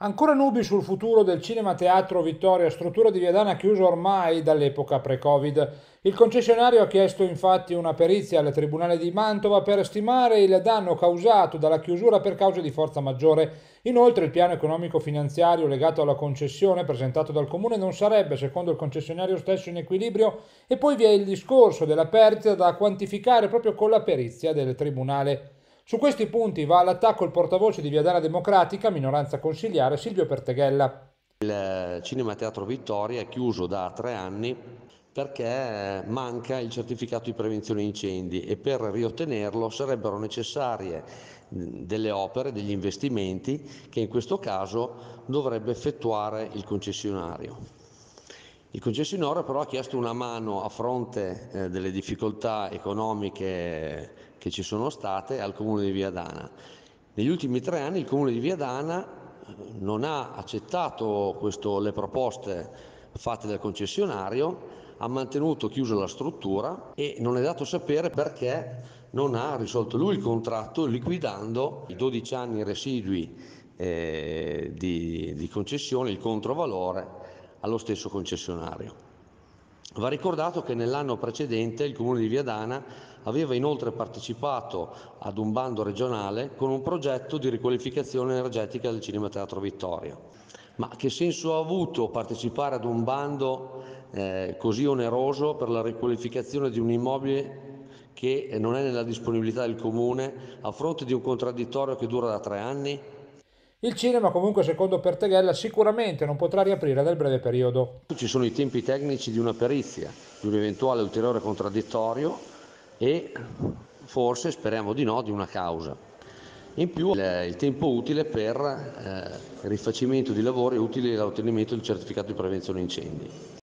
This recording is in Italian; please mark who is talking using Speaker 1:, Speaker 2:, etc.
Speaker 1: Ancora nubi sul futuro del Cinema Teatro Vittoria, struttura di Viadana chiusa ormai dall'epoca pre-Covid. Il concessionario ha chiesto infatti una perizia al Tribunale di Mantova per stimare il danno causato dalla chiusura per cause di forza maggiore. Inoltre il piano economico-finanziario legato alla concessione presentato dal Comune non sarebbe, secondo il concessionario stesso, in equilibrio e poi vi è il discorso della perdita da quantificare proprio con la perizia del Tribunale. Su questi punti va all'attacco il portavoce di Viadana Democratica, minoranza consigliare, Silvio Perteghella.
Speaker 2: Il eh, Cinema Teatro Vittoria è chiuso da tre anni perché eh, manca il certificato di prevenzione incendi e per riottenerlo sarebbero necessarie delle opere, degli investimenti che in questo caso dovrebbe effettuare il concessionario. Il concessionario però ha chiesto una mano a fronte eh, delle difficoltà economiche che ci sono state al comune di Viadana. Negli ultimi tre anni il comune di Viadana eh, non ha accettato questo, le proposte fatte dal concessionario, ha mantenuto chiusa la struttura e non è dato sapere perché non ha risolto lui il contratto liquidando i 12 anni residui eh, di, di concessione, il controvalore allo stesso concessionario. Va ricordato che nell'anno precedente il Comune di Viadana aveva inoltre partecipato ad un bando regionale con un progetto di riqualificazione energetica del Cinema Teatro Vittoria. Ma che senso ha avuto partecipare ad un bando eh, così oneroso per la riqualificazione di un immobile che non è nella disponibilità del Comune a fronte di un contraddittorio che dura da tre anni?
Speaker 1: Il cinema comunque secondo Perteghella
Speaker 2: sicuramente non potrà
Speaker 1: riaprire nel breve periodo.
Speaker 2: Ci sono i tempi tecnici di una perizia, di un eventuale ulteriore contraddittorio e forse, speriamo di no, di una causa. In più il, il tempo utile per eh, rifacimento di lavori utili all'ottenimento del certificato di prevenzione incendi.